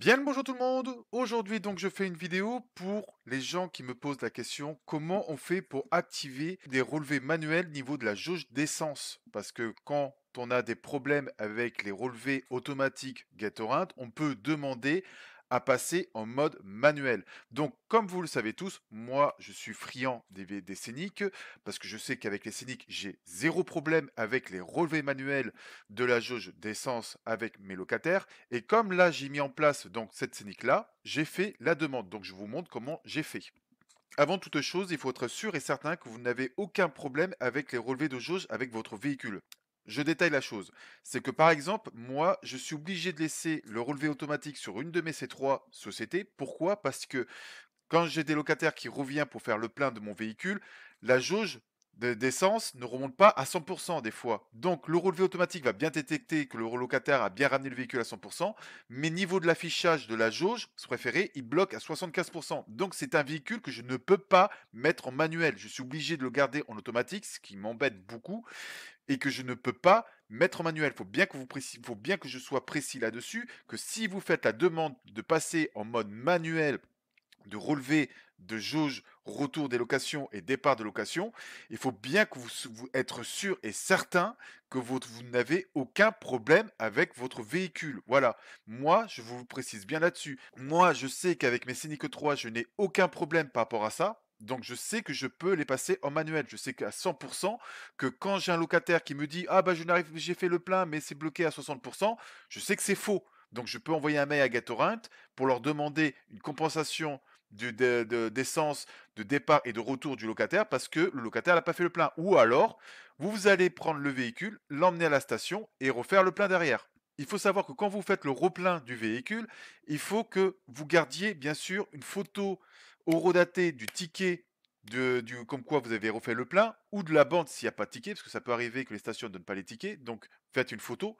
Bien le bonjour tout le monde Aujourd'hui donc je fais une vidéo pour les gens qui me posent la question comment on fait pour activer des relevés manuels niveau de la jauge d'essence parce que quand on a des problèmes avec les relevés automatiques Gatorade, on peut demander à passer en mode manuel. Donc, comme vous le savez tous, moi, je suis friand des, des scéniques, parce que je sais qu'avec les scéniques, j'ai zéro problème avec les relevés manuels de la jauge d'essence avec mes locataires. Et comme là, j'ai mis en place donc cette scénique-là, j'ai fait la demande. Donc, je vous montre comment j'ai fait. Avant toute chose, il faut être sûr et certain que vous n'avez aucun problème avec les relevés de jauge avec votre véhicule. Je détaille la chose. C'est que par exemple, moi, je suis obligé de laisser le relevé automatique sur une de mes C3 sociétés. Pourquoi Parce que quand j'ai des locataires qui revient pour faire le plein de mon véhicule, la jauge d'essence ne remonte pas à 100% des fois. Donc le relevé automatique va bien détecter que le locataire a bien ramené le véhicule à 100%, mais niveau de l'affichage de la jauge préféré, il bloque à 75%. Donc c'est un véhicule que je ne peux pas mettre en manuel. Je suis obligé de le garder en automatique, ce qui m'embête beaucoup et que je ne peux pas mettre en manuel. Il faut bien que vous bien que je sois précis là-dessus, que si vous faites la demande de passer en mode manuel de relevé de jauge retour des locations et départ de location, il faut bien que vous, vous être sûr et certain que vous n'avez aucun problème avec votre véhicule. Voilà, moi je vous précise bien là-dessus. Moi je sais qu'avec mes Scénic 3, e je n'ai aucun problème par rapport à ça. Donc je sais que je peux les passer en manuel. Je sais qu'à 100% que quand j'ai un locataire qui me dit ah bah je n'arrive j'ai fait le plein mais c'est bloqué à 60%, je sais que c'est faux. Donc je peux envoyer un mail à Gatorint pour leur demander une compensation d'essence de, de, départ et de retour du locataire parce que le locataire n'a pas fait le plein. Ou alors, vous, allez prendre le véhicule, l'emmener à la station et refaire le plein derrière. Il faut savoir que quand vous faites le replein du véhicule, il faut que vous gardiez bien sûr une photo redaté du ticket de, du, comme quoi vous avez refait le plein, ou de la bande s'il n'y a pas de ticket, parce que ça peut arriver que les stations ne donnent pas les tickets, donc faites une photo.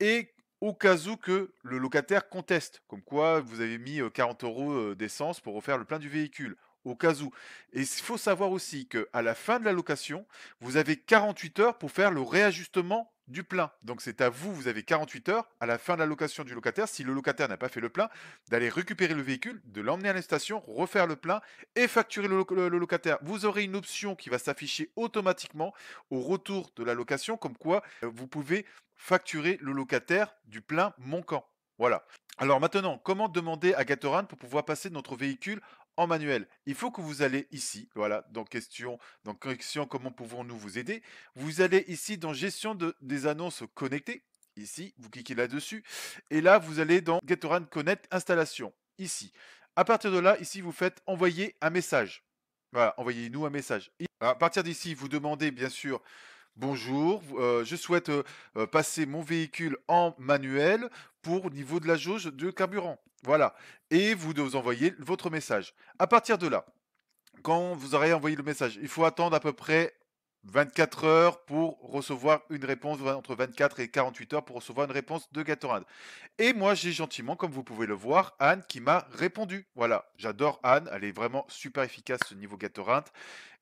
Et au cas où que le locataire conteste, comme quoi vous avez mis 40 euros d'essence pour refaire le plein du véhicule, au cas où. Et il faut savoir aussi qu'à la fin de la location, vous avez 48 heures pour faire le réajustement du plein. Donc c'est à vous, vous avez 48 heures à la fin de la location du locataire, si le locataire n'a pas fait le plein, d'aller récupérer le véhicule, de l'emmener à la station, refaire le plein et facturer le, locataire. Vous aurez une option qui va s'afficher automatiquement au retour de la location, comme quoi euh, vous pouvez facturer le locataire du plein manquant. Voilà. Alors maintenant, comment demander à Gatoran pour pouvoir passer notre véhicule manuel. Il faut que vous allez ici, voilà, dans question, dans correction comment pouvons-nous vous aider. Vous allez ici dans gestion de, des annonces connectées. Ici, vous cliquez là-dessus. Et là, vous allez dans Gatoran Connect installation. Ici. À partir de là, ici, vous faites envoyer un message. Voilà, envoyez-nous un message. À partir d'ici, vous demandez bien sûr Bonjour, euh, je souhaite euh, euh, passer mon véhicule en manuel pour au niveau de la jauge de carburant. Voilà. Et vous devez envoyer votre message. À partir de là, quand vous aurez envoyé le message, il faut attendre à peu près 24 heures pour recevoir une réponse, entre 24 et 48 heures pour recevoir une réponse de Gatorade. Et moi, j'ai gentiment, comme vous pouvez le voir, Anne qui m'a répondu. Voilà, j'adore Anne, elle est vraiment super efficace ce niveau Gatorade.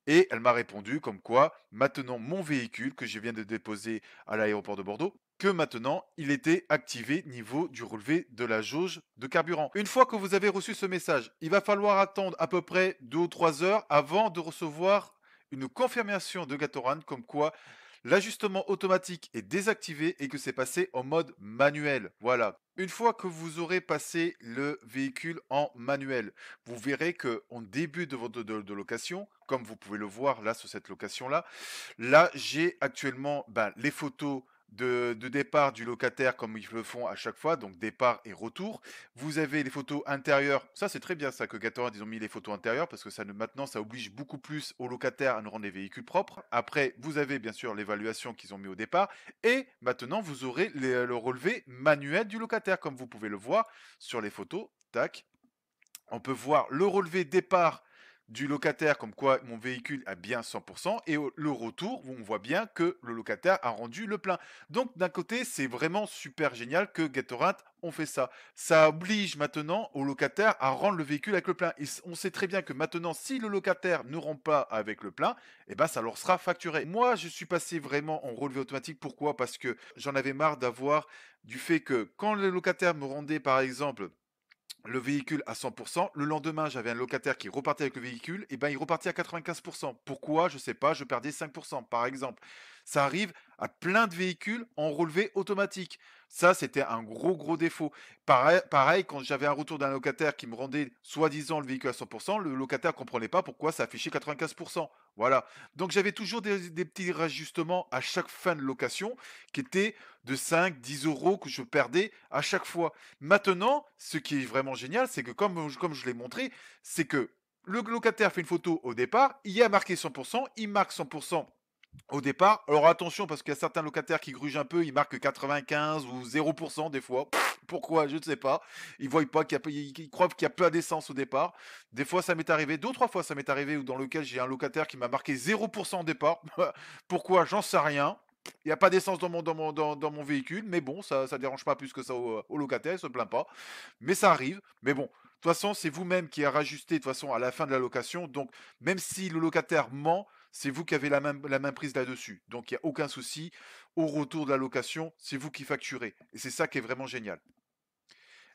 Et elle m'a répondu comme quoi, maintenant mon véhicule que je viens de déposer à l'aéroport de Bordeaux que maintenant il était activé niveau du relevé de la jauge de carburant. Une fois que vous avez reçu ce message, il va falloir attendre à peu près 2 ou 3 heures avant de recevoir une confirmation de Gatoran comme quoi l'ajustement automatique est désactivé et que c'est passé en mode manuel. Voilà. Une fois que vous aurez passé le véhicule en manuel, vous verrez que en début de votre de, location, comme vous pouvez le voir là sur cette location là, là j'ai actuellement ben, les photos de, départ du locataire comme ils le font à chaque fois, donc départ et retour. Vous avez les photos intérieures, ça c'est très bien ça que Gatorade ils ont mis les photos intérieures parce que ça ne, maintenant ça oblige beaucoup plus aux locataires à nous rendre les véhicules propres. Après vous avez bien sûr l'évaluation qu'ils ont mis au départ et maintenant vous aurez le relevé manuel du locataire comme vous pouvez le voir sur les photos. Tac. On peut voir le relevé départ du locataire comme quoi mon véhicule a bien 100% et le retour on voit bien que le locataire a rendu le plein. Donc d'un côté c'est vraiment super génial que Gatorade ont fait ça. Ça oblige maintenant au locataire à rendre le véhicule avec le plein. on sait très bien que maintenant si le locataire ne rend pas avec le plein, eh ben ça leur sera facturé. Moi je suis passé vraiment en relevé automatique. Pourquoi Parce que j'en avais marre d'avoir du fait que quand le locataire me rendait par exemple le véhicule à 100%. Le lendemain, j'avais un locataire qui repartait avec le véhicule, et eh ben il repartit à 95%. Pourquoi Je sais pas, je perdais 5% par exemple. Ça arrive à plein de véhicules en relevé automatique. Ça, c'était un gros, gros défaut. Pareil, quand j'avais un retour d'un locataire qui me rendait soi-disant le véhicule à 100%, le locataire ne comprenait pas pourquoi ça affichait 95%. Voilà. Donc, j'avais toujours des, petits rajustements à chaque fin de location qui étaient de 5, 10 euros que je perdais à chaque fois. Maintenant, ce qui est vraiment génial, c'est que comme, comme je l'ai montré, c'est que le locataire fait une photo au départ, il y a marqué 100%, il marque 100% au départ. Alors attention, parce qu'il y a certains locataires qui grugent un peu, ils marquent 95 ou 0% des fois. pourquoi Je ne sais pas. Ils voient pas qu'il y a, ils croient qu'il y a peu d'essence au départ. Des fois, ça m'est arrivé, deux trois fois, ça m'est arrivé, ou dans lequel j'ai un locataire qui m'a marqué 0% au départ. pourquoi J'en sais rien. Il n'y a pas d'essence dans mon, dans, véhicule, mais bon, ça ne dérange pas plus que ça au, locataire, il ne se plaint pas. Mais ça arrive. Mais bon, de toute façon, c'est vous-même qui a rajusté de toute façon à la fin de la location. Donc, même si le locataire ment, c'est vous qui avez la main, prise là-dessus. Donc il n'y a aucun souci. Au retour de la location, c'est vous qui facturez. Et c'est ça qui est vraiment génial.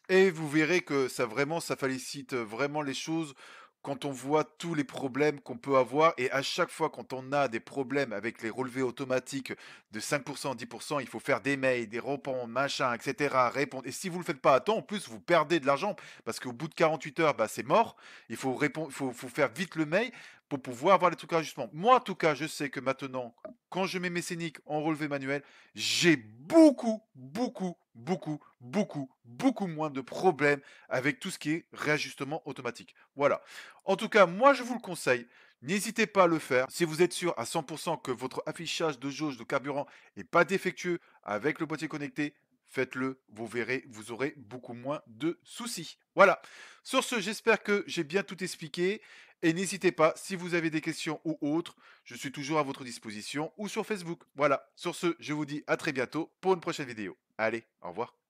Et vous verrez que ça vraiment, ça félicite euh, vraiment les choses quand on voit tous les problèmes qu'on peut avoir, et à chaque fois quand on a des problèmes avec les relevés automatiques de 5%, 10%, il faut faire des mails, des réponses, machin, etc. Répondre. Et si vous ne le faites pas à temps, en plus, vous perdez de l'argent, parce qu'au bout de 48 heures, bah, c'est mort. Il faut, répondre, faut faire vite le mail pour pouvoir avoir les trucs à ajustement. Moi, en tout cas, je sais que maintenant, quand je mets mes scéniques en relevé manuel, j'ai beaucoup, beaucoup, beaucoup, beaucoup, beaucoup moins de problèmes avec tout ce qui est réajustement automatique. Voilà. En tout cas, moi, je vous le conseille. N'hésitez pas à le faire. Si vous êtes sûr à 100% que votre affichage de jauge de carburant n'est pas défectueux avec le boîtier connecté, faites-le, vous verrez, vous aurez beaucoup moins de soucis. Voilà. Sur ce, j'espère que j'ai bien tout expliqué et n'hésitez pas, si vous avez des questions ou autres, je suis toujours à votre disposition ou sur Facebook. Voilà, sur ce, je vous dis à très bientôt pour une prochaine vidéo. Allez, au revoir.